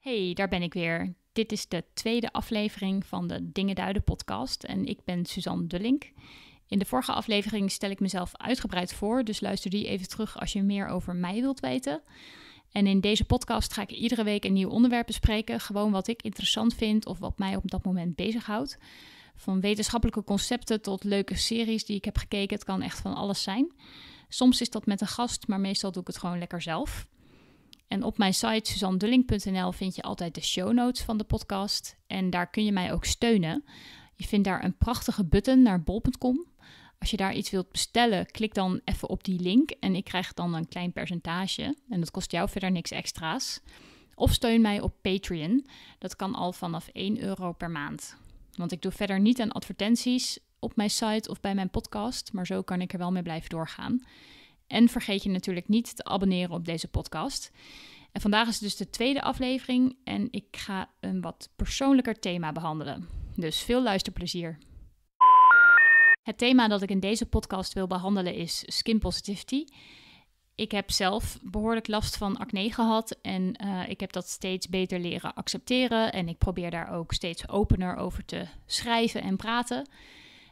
Hey, daar ben ik weer. Dit is de tweede aflevering van de Dingen Duiden podcast en ik ben Suzanne Link. In de vorige aflevering stel ik mezelf uitgebreid voor, dus luister die even terug als je meer over mij wilt weten. En in deze podcast ga ik iedere week een nieuw onderwerp bespreken, gewoon wat ik interessant vind of wat mij op dat moment bezighoudt. Van wetenschappelijke concepten tot leuke series die ik heb gekeken, het kan echt van alles zijn. Soms is dat met een gast, maar meestal doe ik het gewoon lekker zelf. En op mijn site suzandulling.nl vind je altijd de show notes van de podcast. En daar kun je mij ook steunen. Je vindt daar een prachtige button naar bol.com. Als je daar iets wilt bestellen, klik dan even op die link en ik krijg dan een klein percentage. En dat kost jou verder niks extra's. Of steun mij op Patreon. Dat kan al vanaf 1 euro per maand. Want ik doe verder niet aan advertenties op mijn site of bij mijn podcast, maar zo kan ik er wel mee blijven doorgaan. En vergeet je natuurlijk niet te abonneren op deze podcast. En vandaag is dus de tweede aflevering en ik ga een wat persoonlijker thema behandelen. Dus veel luisterplezier. Het thema dat ik in deze podcast wil behandelen is skin positivity. Ik heb zelf behoorlijk last van acne gehad en eh, ik heb dat steeds beter leren accepteren. En ik probeer daar ook steeds opener over te schrijven en praten.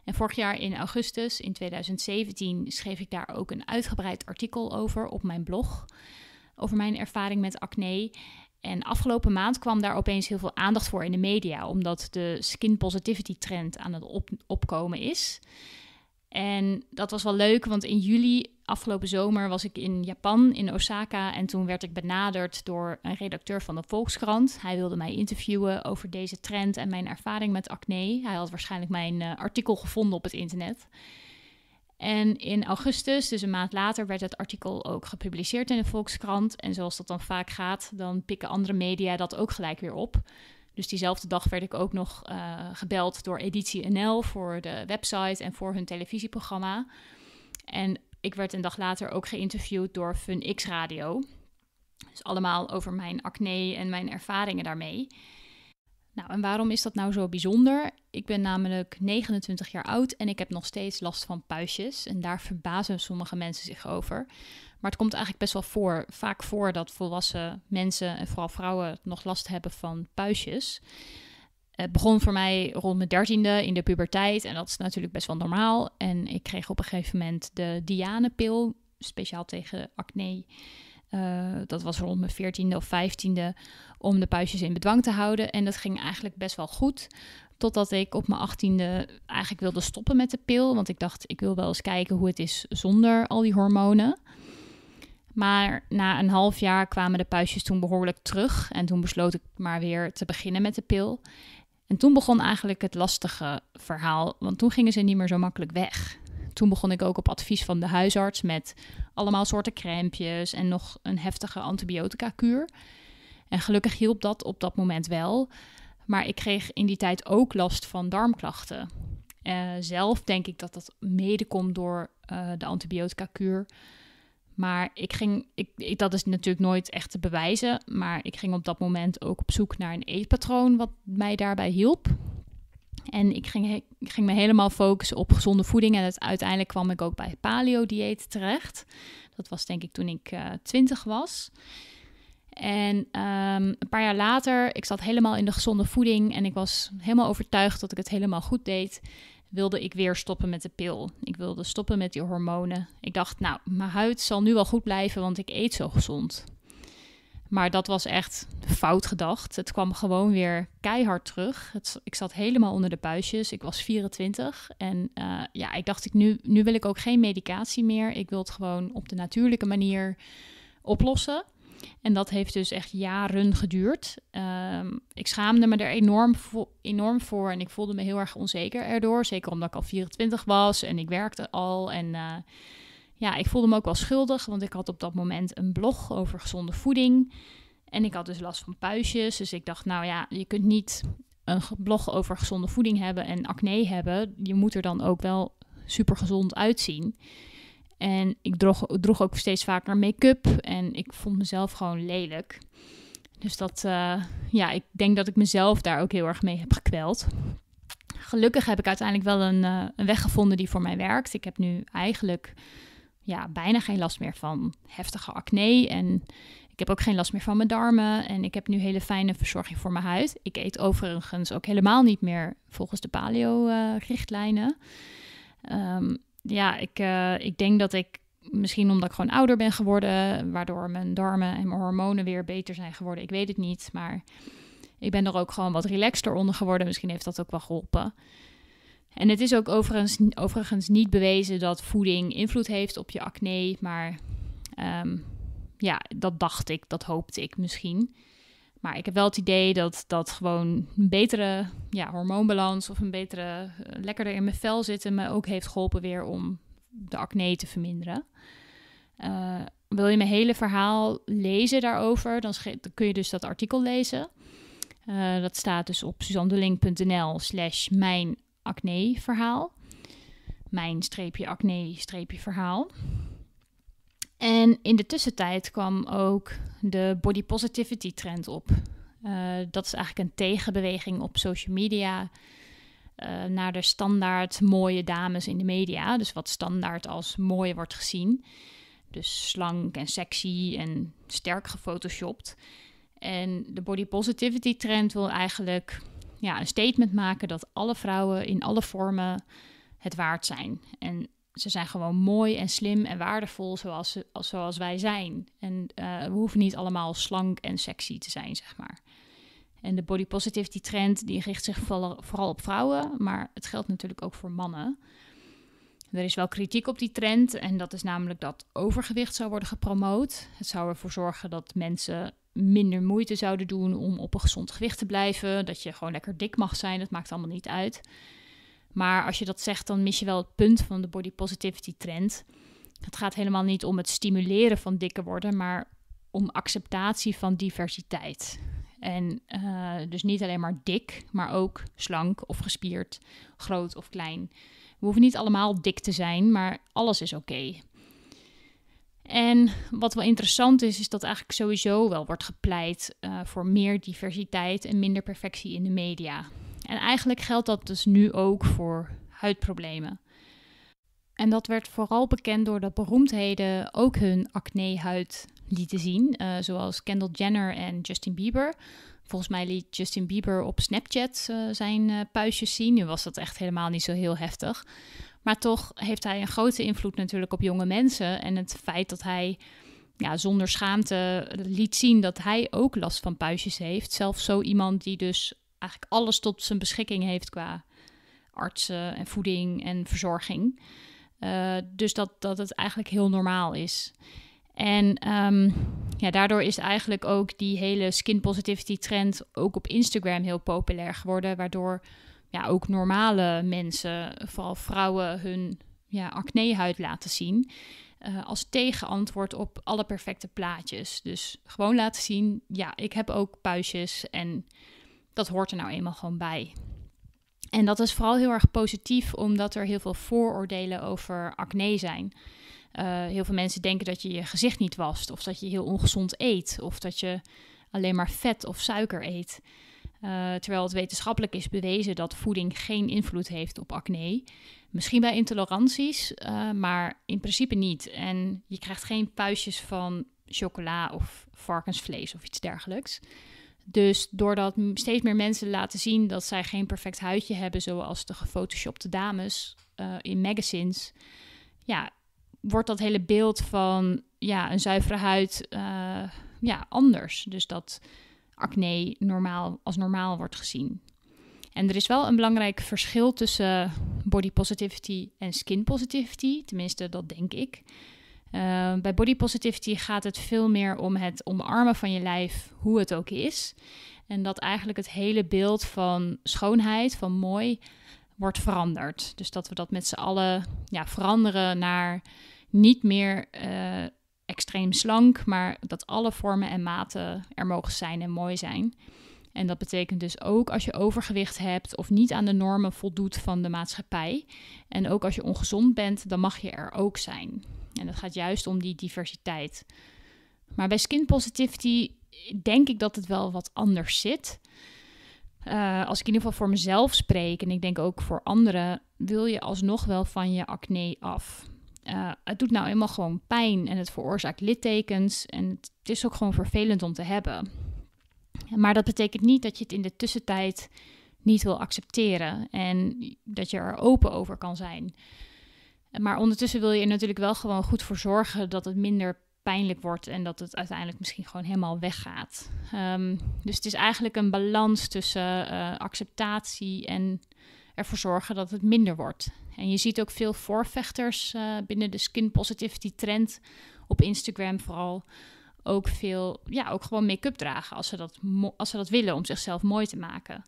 En vorig jaar in augustus, in 2017, schreef ik daar ook een uitgebreid artikel over op mijn blog. Over mijn ervaring met acne. En afgelopen maand kwam daar opeens heel veel aandacht voor in de media, omdat de skin positivity trend aan het opkomen is. En dat was wel leuk, want in juli afgelopen zomer was ik in Japan, in Osaka. En toen werd ik benaderd door een redacteur van de Volkskrant. Hij wilde mij interviewen over deze trend en mijn ervaring met acne. Hij had waarschijnlijk mijn eh, artikel gevonden op het internet. En in augustus, dus een maand later, werd het artikel ook gepubliceerd in de Volkskrant. En zoals dat dan vaak gaat, dan pikken andere media dat ook gelijk weer op. Dus diezelfde dag werd ik ook nog eh, gebeld door Editie NL voor de website en voor hun televisieprogramma. En ik werd een dag later ook geïnterviewd door Fun X Radio. Dus allemaal over mijn acne en mijn ervaringen daarmee. Nou, en waarom is dat nou zo bijzonder? Ik ben namelijk 29 jaar oud en ik heb nog steeds last van puistjes. En daar verbazen sommige mensen zich over. Maar het komt eigenlijk best wel voor, vaak voor dat volwassen mensen en vooral vrouwen nog last hebben van puistjes. Het begon voor mij rond mijn dertiende in de puberteit. En dat is natuurlijk best wel normaal. En ik kreeg op een gegeven moment de Diane-pil, speciaal tegen acne. Eh, dat was rond mijn veertiende of vijftiende, om de puistjes in bedwang te houden. En dat ging eigenlijk best wel goed. Totdat ik op mijn achttiende eigenlijk wilde stoppen met de pil. Want ik dacht, ik wil wel eens kijken hoe het is zonder al die hormonen. Maar na een half jaar kwamen de puistjes toen behoorlijk terug. En toen besloot ik maar weer te beginnen met de pil. En toen begon eigenlijk het lastige verhaal, want toen gingen ze niet meer zo makkelijk weg. Toen begon ik ook op advies van de huisarts met allemaal soorten crampjes en nog een heftige antibiotica-kuur. En gelukkig hielp dat op dat moment wel. Maar ik kreeg in die tijd ook last van darmklachten. Eh, zelf denk ik dat dat mede komt door eh, de antibiotica-kuur. Maar ik ging, ik, dat is natuurlijk nooit echt te bewijzen. Maar ik ging op dat moment ook op zoek naar een eetpatroon wat mij daarbij hielp. En ik ging, ging me helemaal focussen op gezonde voeding. En uiteindelijk kwam ik ook bij het paleo-dieet terecht. Dat was denk ik toen ik eh, twintig was. En ehm, een paar jaar later, ik zat helemaal in de gezonde voeding. En ik was helemaal overtuigd dat ik het helemaal goed deed wilde ik weer stoppen met de pil. Ik wilde stoppen met die hormonen. Ik dacht, nou, mijn huid zal nu wel goed blijven, want ik eet zo gezond. Maar dat was echt fout gedacht. Het kwam gewoon weer keihard terug. Het, ik zat helemaal onder de puistjes. Ik was 24. En eh, ja, ik dacht, ik, nu, nu wil ik ook geen medicatie meer. Ik wil het gewoon op de natuurlijke manier oplossen. En dat heeft dus echt jaren geduurd. Ehm, ik schaamde me er enorm, enorm voor en ik voelde me heel erg onzeker erdoor. Zeker omdat ik al 24 was en ik werkte al. En eh, ja, ik voelde me ook wel schuldig, want ik had op dat moment een blog over gezonde voeding. En ik had dus last van puistjes. Dus ik dacht, nou ja, je kunt niet een blog over gezonde voeding hebben en acne hebben. Je moet er dan ook wel super gezond uitzien. En ik droeg, droeg ook steeds vaker make-up. En ik vond mezelf gewoon lelijk. Dus dat, eh, ja, ik denk dat ik mezelf daar ook heel erg mee heb gekweld. Gelukkig heb ik uiteindelijk wel een, eh, een weg gevonden die voor mij werkt. Ik heb nu eigenlijk ja, bijna geen last meer van heftige acne. En ik heb ook geen last meer van mijn darmen. En ik heb nu hele fijne verzorging voor mijn huid. Ik eet overigens ook helemaal niet meer volgens de paleo-richtlijnen. Eh, uh, ehm, ja, ik, eh, ik denk dat ik misschien omdat ik gewoon ouder ben geworden, waardoor mijn darmen en mijn hormonen weer beter zijn geworden. Ik weet het niet, maar ik ben er ook gewoon wat relaxter onder geworden. Misschien heeft dat ook wel geholpen. En het is ook overigens, overigens niet bewezen dat voeding invloed heeft op je acne, maar ehm, ja, dat dacht ik, dat hoopte ik misschien. Maar ik heb wel het idee dat dat gewoon een betere ja, hormoonbalans of een betere, eh, lekkerder in mijn vel zitten me ook heeft geholpen weer om de acne te verminderen. Eh, wil je mijn hele verhaal lezen daarover, dan, kun je dus dat artikel lezen. Eh, dat staat dus op suzandelingnl slash mijn acne verhaal. Mijn streepje acne verhaal. En in de tussentijd kwam ook de body positivity trend op. Eh, dat is eigenlijk een tegenbeweging op social media eh, naar de standaard mooie dames in de media. Dus wat standaard als mooi wordt gezien. Dus slank en sexy en sterk gefotoshopt. En de body positivity trend wil eigenlijk ja, een statement maken dat alle vrouwen in alle vormen het waard zijn. En ze zijn gewoon mooi en slim en waardevol zoals, ze, als, zoals wij zijn. En eh, we hoeven niet allemaal slank en sexy te zijn, zeg maar. En de body positivity trend die richt zich vooral op vrouwen, maar het geldt natuurlijk ook voor mannen. Er is wel kritiek op die trend en dat is namelijk dat overgewicht zou worden gepromoot. Het zou ervoor zorgen dat mensen minder moeite zouden doen om op een gezond gewicht te blijven, dat je gewoon lekker dik mag zijn, dat maakt allemaal niet uit. Maar als je dat zegt, dan mis je wel het punt van de body positivity trend. Het gaat helemaal niet om het stimuleren van dikker worden, maar om acceptatie van diversiteit. En eh, dus niet alleen maar dik, maar ook slank of gespierd, groot of klein. We hoeven niet allemaal dik te zijn, maar alles is oké. En wat wel interessant is, is dat eigenlijk sowieso wel wordt gepleit eh, voor meer diversiteit en minder perfectie in de media. En eigenlijk geldt dat dus nu ook voor huidproblemen. En dat werd vooral bekend doordat beroemdheden ook hun acnehuid lieten zien, eh, zoals Kendall Jenner en Justin Bieber. Volgens mij liet Justin Bieber op Snapchat eh, zijn eh, puistjes zien. Nu was dat echt helemaal niet zo heel heftig. Maar toch heeft hij een grote invloed natuurlijk op jonge mensen. En het feit dat hij ja, zonder schaamte liet zien dat hij ook last van puistjes heeft. Zelfs zo iemand die dus eigenlijk alles tot zijn beschikking heeft qua artsen en voeding en verzorging. Eh, dus dat, dat het eigenlijk heel normaal is. En ehm, ja, daardoor is eigenlijk ook die hele skin positivity trend ook op Instagram heel populair geworden. Waardoor ja, ook normale mensen, vooral vrouwen, hun ja, acnehuid laten zien. Eh, als tegenantwoord op alle perfecte plaatjes. Dus gewoon laten zien, ja, ik heb ook puistjes en dat hoort er nou eenmaal gewoon bij. En dat is vooral heel erg positief, omdat er heel veel vooroordelen over acne zijn. Eh, heel veel mensen denken dat je je gezicht niet wast, of dat je heel ongezond eet, of dat je alleen maar vet of suiker eet. Eh, terwijl het wetenschappelijk is bewezen dat voeding geen invloed heeft op acne. Misschien bij intoleranties, eh, maar in principe niet. En je krijgt geen puistjes van chocola of varkensvlees of iets dergelijks. Dus doordat steeds meer mensen laten zien dat zij geen perfect huidje hebben, zoals de gefotoshopte dames eh, in magazines, ja, wordt dat hele beeld van ja, een zuivere huid eh, ja, anders. Dus dat acne normaal, als normaal wordt gezien. En er is wel een belangrijk verschil tussen body positivity en skin positivity. Tenminste, dat denk ik. Ehm, bij body positivity gaat het veel meer om het omarmen van je lijf, hoe het ook is. En dat eigenlijk het hele beeld van schoonheid, van mooi, wordt veranderd. Dus dat we dat met z'n allen ja, veranderen naar niet meer eh, extreem slank, maar dat alle vormen en maten er mogen zijn en mooi zijn. En dat betekent dus ook als je overgewicht hebt of niet aan de normen voldoet van de maatschappij. En ook als je ongezond bent, dan mag je er ook zijn. En het gaat juist om die diversiteit. Maar bij skin positivity denk ik dat het wel wat anders zit. Eh, als ik in ieder geval voor mezelf spreek en ik denk ook voor anderen, wil je alsnog wel van je acne af. Eh, het doet nou eenmaal gewoon pijn en het veroorzaakt littekens en het is ook gewoon vervelend om te hebben. Maar dat betekent niet dat je het in de tussentijd niet wil accepteren en dat je er open over kan zijn. Maar ondertussen wil je er natuurlijk wel gewoon goed voor zorgen dat het minder pijnlijk wordt en dat het uiteindelijk misschien gewoon helemaal weggaat. Ehm, dus het is eigenlijk een balans tussen eh, acceptatie en ervoor zorgen dat het minder wordt. En je ziet ook veel voorvechters eh, binnen de skin positivity trend op Instagram vooral ook veel, ja, ook gewoon make-up dragen als ze dat, als ze dat willen om zichzelf mooi te maken.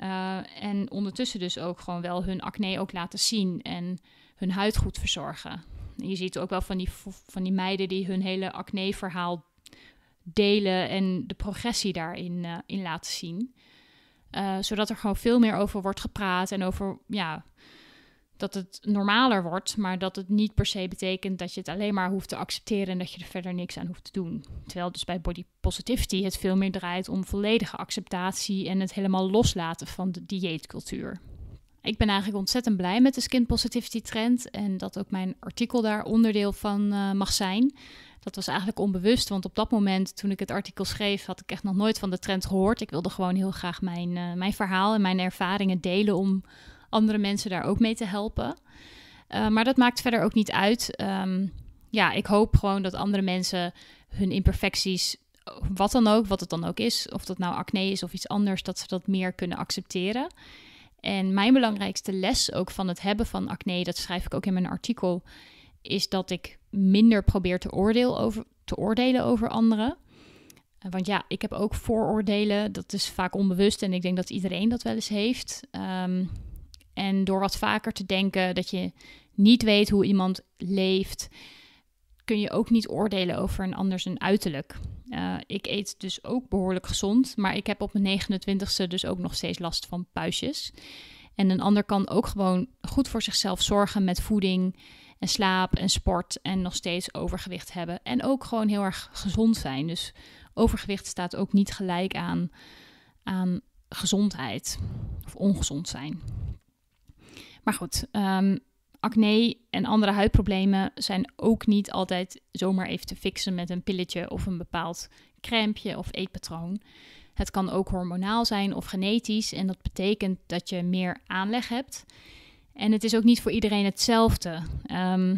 Eh, en ondertussen dus ook gewoon wel hun acne ook laten zien en hun huid goed verzorgen. Je ziet ook wel van die, van die meiden die hun hele acne-verhaal delen en de progressie daarin eh, in laten zien. Eh, zodat er gewoon veel meer over wordt gepraat en over ja, dat het normaler wordt, maar dat het niet per se betekent dat je het alleen maar hoeft te accepteren en dat je er verder niks aan hoeft te doen. Terwijl dus bij body positivity het veel meer draait om volledige acceptatie en het helemaal loslaten van de dieetcultuur. Ik ben eigenlijk ontzettend blij met de skin positivity trend en dat ook mijn artikel daar onderdeel van eh, mag zijn. Dat was eigenlijk onbewust, want op dat moment toen ik het artikel schreef, had ik echt nog nooit van de trend gehoord. Ik wilde gewoon heel graag mijn, eh, mijn verhaal en mijn ervaringen delen om andere mensen daar ook mee te helpen. Eh, maar dat maakt verder ook niet uit. Ehm, ja, ik hoop gewoon dat andere mensen hun imperfecties, wat dan ook, wat het dan ook is, of dat nou acne is of iets anders, dat ze dat meer kunnen accepteren. En mijn belangrijkste les ook van het hebben van acne, dat schrijf ik ook in mijn artikel, is dat ik minder probeer te, oordeel over, te oordelen over anderen. Eh, want ja, ik heb ook vooroordelen. Dat is vaak onbewust en ik denk dat iedereen dat wel eens heeft. Um, en door wat vaker te denken dat je niet weet hoe iemand leeft, kun je ook niet oordelen over een ander zijn uiterlijk. Eh, ik eet dus ook behoorlijk gezond, maar ik heb op mijn 29ste dus ook nog steeds last van puistjes. En een ander kan ook gewoon goed voor zichzelf zorgen met voeding en slaap en sport en nog steeds overgewicht hebben. En ook gewoon heel erg gezond zijn. Dus overgewicht staat ook niet gelijk aan, aan gezondheid of ongezond zijn. Maar goed, ehm, acne en andere huidproblemen zijn ook niet altijd zomaar even te fixen met een pilletje of een bepaald crème of eetpatroon. Het kan ook hormonaal zijn of genetisch en dat betekent dat je meer aanleg hebt. En het is ook niet voor iedereen hetzelfde. Ehm,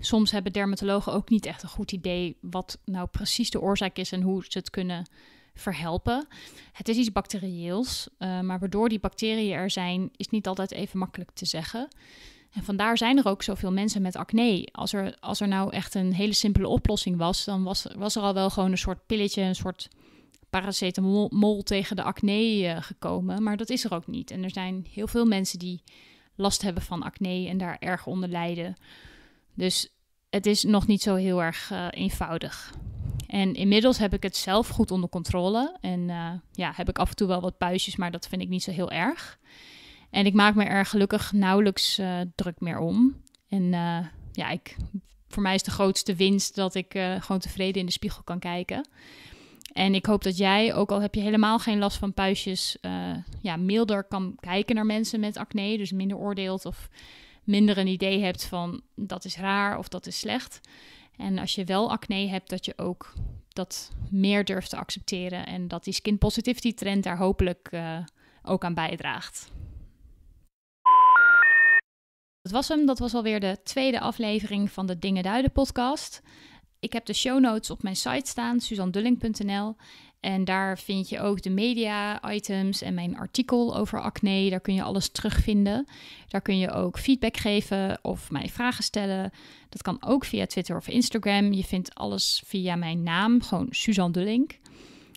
soms hebben dermatologen ook niet echt een goed idee wat nou precies de oorzaak is en hoe ze het kunnen verhelpen. Het is iets bacterieels, eh, maar waardoor die bacteriën er zijn, is niet altijd even makkelijk te zeggen. En vandaar zijn er ook zoveel mensen met acne. Als er, als er nou echt een hele simpele oplossing was, dan was, was er al wel gewoon een soort pilletje, een soort paracetamol tegen de acne eh, gekomen. Maar dat is er ook niet. En er zijn heel veel mensen die last hebben van acne en daar erg onder lijden. Dus het is nog niet zo heel erg eh, eenvoudig. En inmiddels heb ik het zelf goed onder controle. En eh, ja, heb ik af en toe wel wat puistjes, maar dat vind ik niet zo heel erg. En ik maak me er gelukkig nauwelijks eh, druk meer om. En eh, ja, ik, voor mij is de grootste winst dat ik gewoon tevreden in de spiegel kan kijken. En ik hoop dat jij, ook al heb je helemaal geen last van puistjes, ja, milder kan kijken naar mensen met acne. Dus minder oordeelt of minder een idee hebt van dat is raar of dat is slecht. En als je wel acne hebt, dat je ook dat meer durft te accepteren. En dat die skin positivity trend daar hopelijk eh, ook aan bijdraagt. Dat was hem. Dat was alweer de tweede aflevering van de Dingen Duiden podcast. Ik heb de show notes op mijn site staan, suzandulling.nl. En daar vind je ook de media-items en mijn artikel over acne. Daar kun je alles terugvinden. Daar kun je ook feedback geven of mij vragen stellen. Dat kan ook via Twitter of Instagram. Je vindt alles via mijn naam, gewoon Suzanne de Link.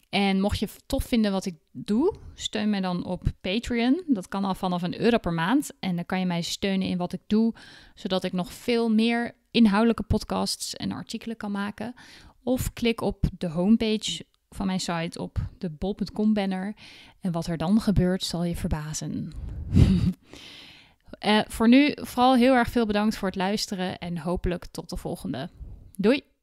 En mocht je tof vinden wat ik doe, steun mij dan op Patreon. Dat kan al vanaf een euro per maand. En dan kan je mij steunen in wat ik doe, zodat ik nog veel meer inhoudelijke podcasts en artikelen kan maken. Of klik op de homepage van mijn site op de bol.com banner. En wat er dan gebeurt, zal je verbazen. Eh, voor nu vooral heel erg veel bedankt voor het luisteren en hopelijk tot de volgende. Doei!